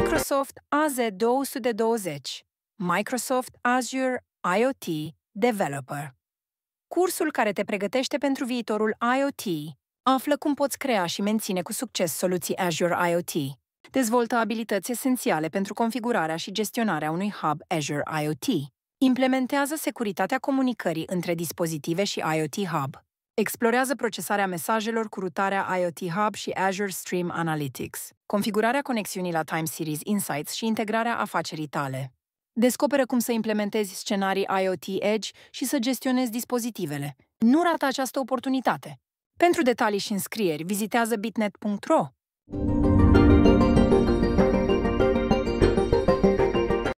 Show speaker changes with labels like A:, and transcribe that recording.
A: Microsoft AZ220, Microsoft Azure IoT Developer. Cursul care te pregătește pentru viitorul IoT află cum poți crea și menține cu succes soluții Azure IoT. Dezvoltă abilități esențiale pentru configurarea și gestionarea unui hub Azure IoT. Implementează securitatea comunicării între dispozitive și IoT Hub. Explorează procesarea mesajelor cu rutarea IoT Hub și Azure Stream Analytics configurarea conexiunii la Time Series Insights și integrarea afacerii tale. Descoperă cum să implementezi scenarii IoT Edge și să gestionezi dispozitivele. Nu rata această oportunitate! Pentru detalii și înscrieri, vizitează bitnet.ro.